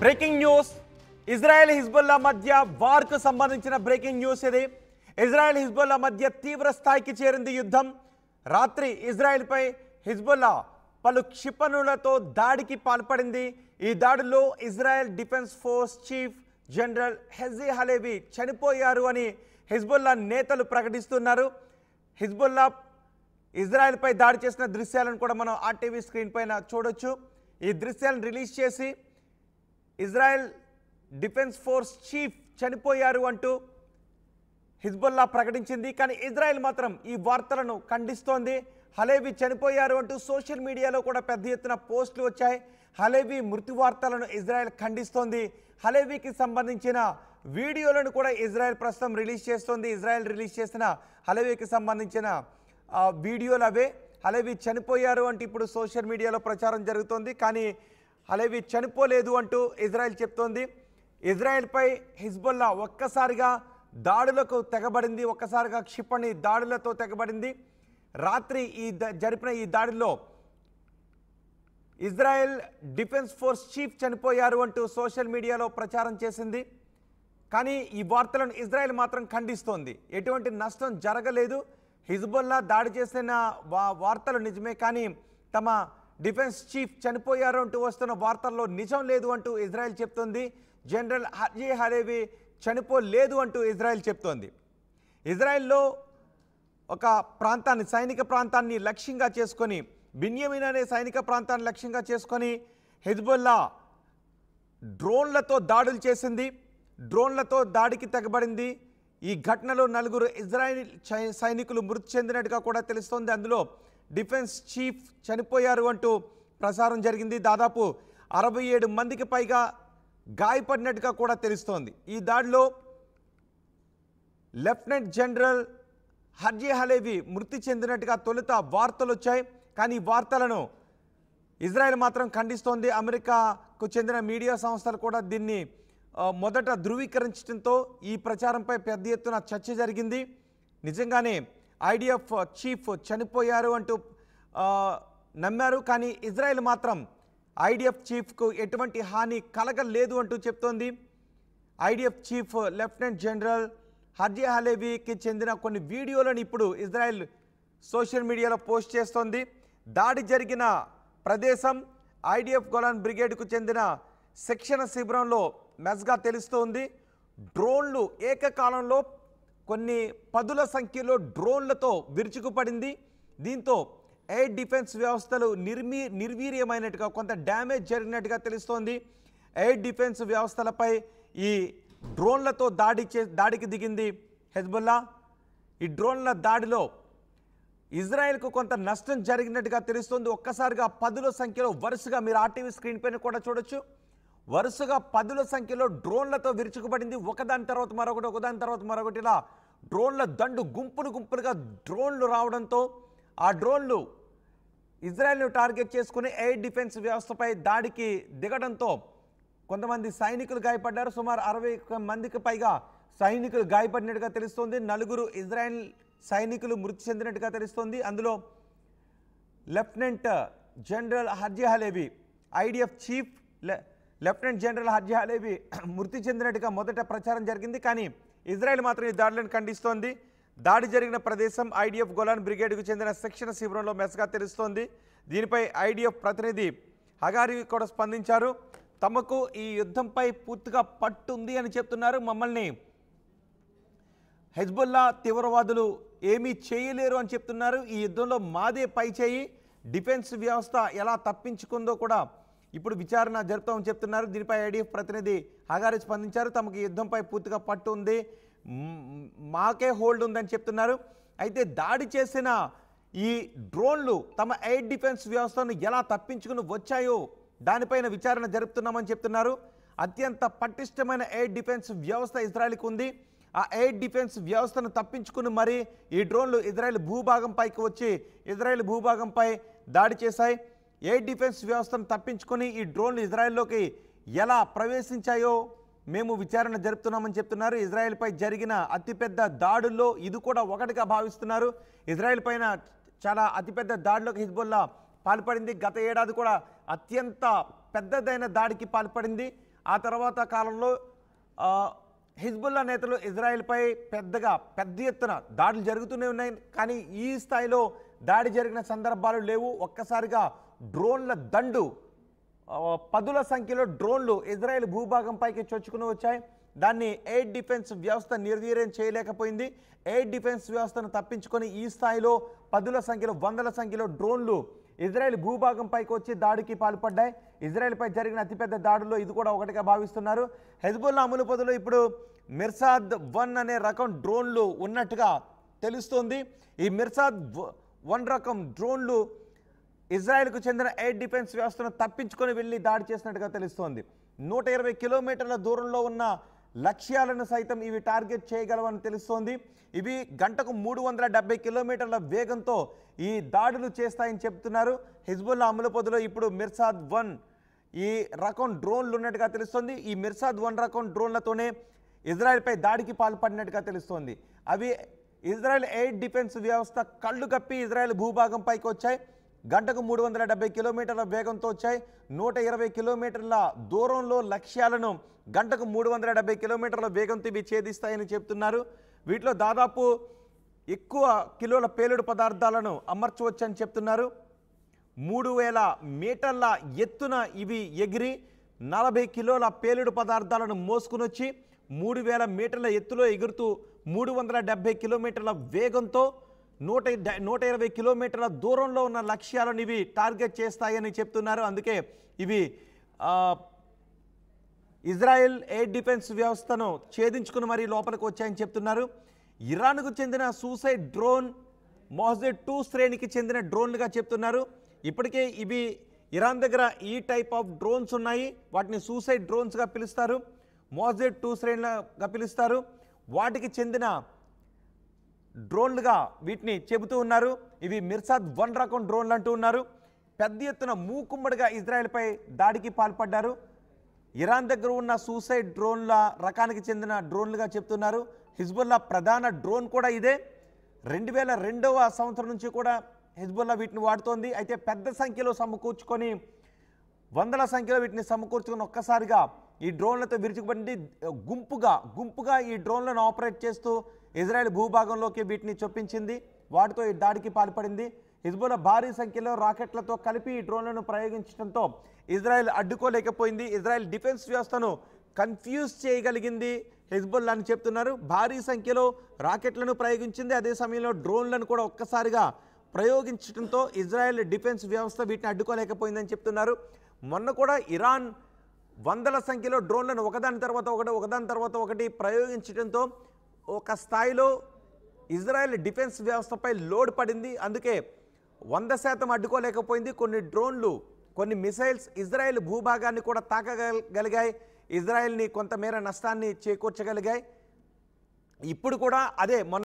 breaking news Israel Hezbollah మధ్య వార్కు సంబంధించిన బ్రేకింగ్ న్యూస్ ఇది ఇజ్రాయెల్ హిజ్బుల్లా మధ్య తీవ్ర స్థాయికి చేరింది యుద్ధం రాత్రి ఇజ్రాయెల్పై హిజ్బుల్లా పలు క్షిపణులతో దాడికి పాల్పడింది ఈ దాడిలో Israel defence force chief general Herzi Halevi చనిపోయారు అని హిజ్బుల్లా నేతలు ప్రకటిస్తున్నారు హిజ్బుల్లా ఇజ్రాయెల్పై దాడి చేసిన దృశ్యాలను కూడా మనం ఆర్టీవీ స్క్రీన్ పైన చూడొచ్చు ఈ దృశ్యాలను రిలీజ్ చేసి ఇజ్రాయెల్ డిఫెన్స్ ఫోర్స్ చీఫ్ చనిపోయారు అంటూ హిజ్బుల్లా ప్రకటించింది కానీ ఇజ్రాయెల్ మాత్రం ఈ వార్తలను ఖండిస్తోంది హలేబీ చనిపోయారు అంటూ సోషల్ మీడియాలో కూడా పెద్ద ఎత్తున పోస్టులు వచ్చాయి హలేబీ మృతి వార్తలను ఇజ్రాయెల్ ఖండిస్తోంది హలేబీకి సంబంధించిన వీడియోలను కూడా ఇజ్రాయెల్ ప్రస్తుతం రిలీజ్ చేస్తోంది ఇజ్రాయెల్ రిలీజ్ చేసిన హలేబీకి సంబంధించిన వీడియోలు అవే హలేబీ చనిపోయారు అంటే ఇప్పుడు సోషల్ మీడియాలో ప్రచారం జరుగుతోంది కానీ హలేవి చనిపోలేదు అంటూ ఇజ్రాయెల్ చెప్తోంది ఇజ్రాయెల్పై హిజ్బుల్లా ఒక్కసారిగా దాడులకు తెగబడింది ఒక్కసారిగా క్షిపణి దాడులతో తెగబడింది రాత్రి ఈ జరిపిన ఈ దాడిలో ఇజ్రాయెల్ డిఫెన్స్ ఫోర్స్ చీఫ్ చనిపోయారు అంటూ సోషల్ మీడియాలో ప్రచారం చేసింది కానీ ఈ వార్తలను ఇజ్రాయెల్ మాత్రం ఖండిస్తోంది ఎటువంటి నష్టం జరగలేదు హిజ్బుల్లా దాడి చేసిన వార్తలు నిజమే కానీ తమ డిఫెన్స్ చీఫ్ చనిపోయారు అంటూ వస్తున్న వార్తల్లో నిజం లేదు అంటూ ఇజ్రాయెల్ చెప్తోంది జనరల్ హర్జీ హరేవి చనిపోలేదు అంటూ ఇజ్రాయెల్ చెప్తోంది ఇజ్రాయెల్లో ఒక ప్రాంతాన్ని సైనిక ప్రాంతాన్ని లక్ష్యంగా చేసుకొని బిన్యమిన్ అనే సైనిక ప్రాంతాన్ని లక్ష్యంగా చేసుకొని హెజ్బుల్లా డ్రోన్లతో దాడులు చేసింది డ్రోన్లతో దాడికి తెగబడింది ఈ ఘటనలో నలుగురు ఇజ్రాయిల్ సైనికులు మృతి చెందినట్టుగా కూడా తెలుస్తోంది అందులో డిఫెన్స్ చీఫ్ చనిపోయారు అంటూ ప్రసారం జరిగింది దాదాపు అరవై ఏడు మందికి పైగా గాయపడినట్టుగా కూడా తెలుస్తోంది ఈ దాడిలో లెఫ్టినెంట్ జనరల్ హర్జీ హలేవి మృతి చెందినట్టుగా తొలుత వార్తలు వచ్చాయి కానీ ఈ వార్తలను ఇజ్రాయెల్ మాత్రం ఖండిస్తోంది అమెరికాకు చెందిన మీడియా సంస్థలు కూడా దీన్ని మొదట ధృవీకరించడంతో ఈ ప్రచారంపై పెద్ద ఎత్తున చర్చ జరిగింది నిజంగానే ఐడిఎఫ్ చీఫ్ చనిపోయారు అంటూ నమ్మారు కానీ ఇజ్రాయెల్ మాత్రం ఐడిఎఫ్ చీఫ్కు ఎటువంటి హాని కలగలేదు అంటూ చెప్తోంది IDF chief lieutenant general Herzi హలేబీకి చెందిన కొన్ని వీడియోలను ఇప్పుడు ఇజ్రాయెల్ సోషల్ మీడియాలో పోస్ట్ చేస్తోంది దాడి జరిగిన ప్రదేశం ఐడిఎఫ్ గొలాన్ బ్రిగేడ్కు చెందిన శిక్షణ శిబిరంలో మెజ్గా తెలుస్తోంది డ్రోన్లు ఏకకాలంలో కొన్ని పదుల సంఖ్యలో డ్రోన్లతో విరుచుకుపడింది దీంతో ఎయిర్ డిఫెన్స్ వ్యవస్థలు నిర్మీ నిర్వీర్యమైనట్టుగా కొంత డ్యామేజ్ జరిగినట్టుగా తెలుస్తోంది ఎయిర్ డిఫెన్స్ వ్యవస్థలపై ఈ డ్రోన్లతో దాడి చే దాడికి దిగింది హెజ్బుల్లా ఈ డ్రోన్ల దాడిలో ఇజ్రాయెల్కు కొంత నష్టం జరిగినట్టుగా తెలుస్తోంది ఒక్కసారిగా పదుల సంఖ్యలో వరుసగా మీరు ఆర్టీవీ స్క్రీన్ పైన కూడా చూడొచ్చు వరుసగా పదుల సంఖ్యలో డ్రోన్లతో విరుచుకుపడింది ఒకదాని తర్వాత మరొకటి ఒకదాని తర్వాత మరొకటి ఇలా డ్రోన్ల దండు గుంపులు గుంపులుగా డ్రోన్లు రావడంతో ఆ డ్రోన్లు ఇజ్రాయెల్ను టార్గెట్ చేసుకుని ఎయిర్ డిఫెన్స్ వ్యవస్థపై దాడికి దిగడంతో కొంతమంది సైనికులు గాయపడ్డారు సుమారు అరవై మందికి పైగా సైనికులు గాయపడినట్టుగా తెలుస్తోంది నలుగురు ఇజ్రాయెల్ సైనికులు మృతి చెందినట్టుగా తెలుస్తోంది అందులో lieutenant general Herzi Halevi IDF chief lieutenant general Herzi Halevi మృతి చెందినట్టుగా మొదట ప్రచారం జరిగింది కానీ ఇజ్రాయెల్ మాత్రం ఈ దాడులను ఖండిస్తోంది దాడి జరిగిన ప్రదేశం ఐడిఎఫ్ గోలాన్ బ్రిగేడ్కు చెందిన శిక్షణ శిబిరంలో మెసగా తెలుస్తోంది దీనిపై ఐడిఎఫ్ ప్రతినిధి హగారి కూడా స్పందించారు తమకు ఈ యుద్ధంపై పూర్తిగా పట్టుంది అని చెప్తున్నారు మమ్మల్ని హెజ్బుల్లా తీవ్రవాదులు ఏమీ చేయలేరు అని చెప్తున్నారు ఈ యుద్ధంలో మాదే పై చేయి డిఫెన్స్ వ్యవస్థ ఎలా తప్పించుకుందో కూడా ఇప్పుడు విచారణ జరుపుతామని చెప్తున్నారు దీనిపై ఐడిఎఫ్ ప్రతినిధి హగారి స్పందించారు తమకు యుద్ధంపై పూర్తిగా పట్టు ఉంది మాకే హోల్డ్ ఉందని చెప్తున్నారు అయితే దాడి చేసిన ఈ డ్రోన్లు తమ ఎయిర్ డిఫెన్స్ వ్యవస్థను ఎలా తప్పించుకుని వచ్చాయో దానిపైన విచారణ జరుపుతున్నామని చెప్తున్నారు అత్యంత పటిష్టమైన ఎయిర్ డిఫెన్స్ వ్యవస్థ ఇజ్రాయెల్కి ఉంది ఆ ఎయిర్ డిఫెన్స్ వ్యవస్థను తప్పించుకుని మరి ఈ డ్రోన్లు ఇజ్రాయెల్ భూభాగంపైకి వచ్చి ఇజ్రాయెల్ భూభాగంపై దాడి చేశాయి ఎయిర్ డిఫెన్స్ వ్యవస్థను తప్పించుకొని ఈ డ్రోన్లు ఇజ్రాయెల్లోకి ఎలా ప్రవేశించాయో మేము విచారణ జరుపుతున్నామని చెప్తున్నారు ఇజ్రాయెల్పై జరిగిన అతిపెద్ద దాడుల్లో ఇది కూడా ఒకటిగా భావిస్తున్నారు ఇజ్రాయెల్ పైన చాలా అతిపెద్ద దాడిలోకి హిజ్బుల్లా పాల్పడింది గత ఏడాది కూడా అత్యంత పెద్దదైన దాడికి పాల్పడింది ఆ తర్వాత కాలంలో హిజ్బుల్లా నేతలు ఇజ్రాయెల్పై పెద్దగా పెద్ద ఎత్తున దాడులు జరుగుతూనే ఉన్నాయి కానీ ఈ స్థాయిలో దాడి జరిగిన సందర్భాలు లేవు ఒక్కసారిగా డ్రోన్ల దండు పదుల సంఖ్యలో డ్రోన్లు ఇజ్రాయెల్ భూభాగంపైకి చొచ్చుకుని వచ్చాయి దాన్ని ఎయిర్ డిఫెన్స్ వ్యవస్థ నిర్వీర్యం చేయలేకపోయింది ఎయిర్ డిఫెన్స్ వ్యవస్థను తప్పించుకొని ఈ స్థాయిలో పదుల సంఖ్యలో వందల సంఖ్యలో డ్రోన్లు ఇజ్రాయెల్ భూభాగంపైకి వచ్చి దాడికి పాల్పడ్డాయి ఇజ్రాయెల్పై జరిగిన అతిపెద్ద దాడుల్లో ఇది కూడా ఒకటిగా భావిస్తున్నారు హెజ్బుల్ అమలు పదులు ఇప్పుడు మిర్సాద్ వన్ అనే రకం డ్రోన్లు ఉన్నట్టుగా తెలుస్తోంది ఈ మిర్సాద్ వన్ రకం డ్రోన్లు ఇజ్రాయెల్కు చెందిన ఎయిర్ డిఫెన్స్ వ్యవస్థను తప్పించుకొని వెళ్ళి దాడి చేసినట్టుగా తెలుస్తోంది నూట ఇరవై కిలోమీటర్ల దూరంలో ఉన్న లక్ష్యాలను సైతం ఇవి టార్గెట్ చేయగలవని తెలుస్తోంది ఇవి గంటకు మూడు వందల డెబ్బై కిలోమీటర్ల వేగంతో ఈ దాడులు చేస్తాయని చెప్తున్నారు హిజ్బుల్లా పొదులో ఇప్పుడు మిర్సాద్ వన్ ఈ రకం డ్రోన్లు ఉన్నట్టుగా తెలుస్తోంది ఈ మిర్సాద్ వన్ రకం డ్రోన్లతోనే ఇజ్రాయెల్పై దాడికి పాల్పడినట్టుగా తెలుస్తోంది అవి ఇజ్రాయెల్ ఎయిర్ డిఫెన్స్ వ్యవస్థ కళ్ళు కప్పి ఇజ్రాయెల్ భూభాగంపైకి వచ్చాయి గంటకు మూడు వందల డెబ్బై కిలోమీటర్ల వేగంతో వచ్చాయి నూట ఇరవై కిలోమీటర్ల దూరంలో లక్ష్యాలను గంటకు మూడు వందల డెబ్బై కిలోమీటర్ల వేగంతో ఇవి ఛేదిస్తాయని చెప్తున్నారు వీటిలో దాదాపు ఎక్కువ కిలోల పేలుడు పదార్థాలను అమర్చవచ్చని చెప్తున్నారు మూడు వేల మీటర్ల ఎత్తున ఇవి ఎగిరి నలభై కిలోల పేలుడు పదార్థాలను మోసుకుని వచ్చి మూడు వేల మీటర్ల ఎత్తులో ఎగురుతూ మూడు వందల డెబ్బై కిలోమీటర్ల వేగంతో నూట నూట ఇరవై కిలోమీటర్ల దూరంలో ఉన్న లక్ష్యాలను ఇవి టార్గెట్ చేస్తాయని చెప్తున్నారు అందుకే ఇవి ఇజ్రాయెల్ ఎయిర్ డిఫెన్స్ వ్యవస్థను ఛేదించుకుని మరీ లోపలికి వచ్చాయని చెప్తున్నారు ఇరాన్కు చెందిన సూసైడ్ డ్రోన్ మోజెడ్ టూ శ్రేణికి చెందిన డ్రోన్లుగా చెప్తున్నారు ఇప్పటికే ఇవి ఇరాన్ దగ్గర ఈ టైప్ ఆఫ్ డ్రోన్స్ ఉన్నాయి వాటిని సూసైడ్ డ్రోన్స్గా పిలుస్తారు మోజెడ్ టూ శ్రేణిగా పిలుస్తారు వాటికి చెందిన డ్రోన్లుగా వీటిని చెబుతూ ఉన్నారు ఇవి మిర్సాద్ వన్ రకం డ్రోన్లు అంటూ ఉన్నారు పెద్ద ఎత్తున మూకుమ్మడిగా ఇజ్రాయెల్పై దాడికి పాల్పడ్డారు ఇరాన్ దగ్గర ఉన్న సూసైడ్ డ్రోన్ల రకానికి చెందిన డ్రోన్లుగా చెప్తున్నారు హిజ్బుల్లా ప్రధాన డ్రోన్ కూడా ఇదే రెండు వేల రెండవ సంవత్సరం నుంచి కూడా హిజ్బుల్లా వీటిని వాడుతోంది అయితే పెద్ద సంఖ్యలో సమకూర్చుకొని వందల సంఖ్యలో వీటిని సమకూర్చుకొని ఒక్కసారిగా ఈ డ్రోన్లతో విరుచుకుపడి గుంపుగా గుంపుగా ఈ డ్రోన్లను ఆపరేట్ చేస్తూ ఇజ్రాయెల్ భూభాగంలోకి వీటిని చొప్పించింది వాటితో ఈ దాడికి పాల్పడింది హిజ్బుల్ భారీ సంఖ్యలో రాకెట్లతో కలిపి ఈ డ్రోన్లను ప్రయోగించడంతో ఇజ్రాయెల్ అడ్డుకోలేకపోయింది ఇజ్రాయెల్ డిఫెన్స్ వ్యవస్థను కన్ఫ్యూజ్ చేయగలిగింది హిజ్బుల్ అని చెప్తున్నారు భారీ సంఖ్యలో రాకెట్లను ప్రయోగించింది అదే సమయంలో డ్రోన్లను కూడా ఒక్కసారిగా ప్రయోగించడంతో ఇజ్రాయెల్ డిఫెన్స్ వ్యవస్థ వీటిని అడ్డుకోలేకపోయిందని చెప్తున్నారు మొన్న కూడా ఇరాన్ వందల సంఖ్యలో డ్రోన్లను ఒకదాని తర్వాత ఒకటి ఒకదాని తర్వాత ఒకటి ప్రయోగించడంతో ఒక స్థాయిలో ఇజ్రాయెల్ డిఫెన్స్ వ్యవస్థపై లోడ్ పడింది అందుకే వంద శాతం అడ్డుకోలేకపోయింది కొన్ని డ్రోన్లు కొన్ని మిసైల్స్ ఇజ్రాయెల్ భూభాగాన్ని కూడా తాకగలిగాయి ఇజ్రాయెల్ని కొంతమేర నష్టాన్ని చేకూర్చగలిగాయి ఇప్పుడు కూడా అదే మొన్న